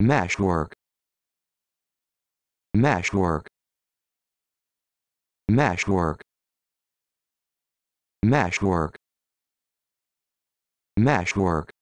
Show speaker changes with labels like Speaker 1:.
Speaker 1: Meshwork. Meshwork. Meshwork. Meshwork. Meshwork.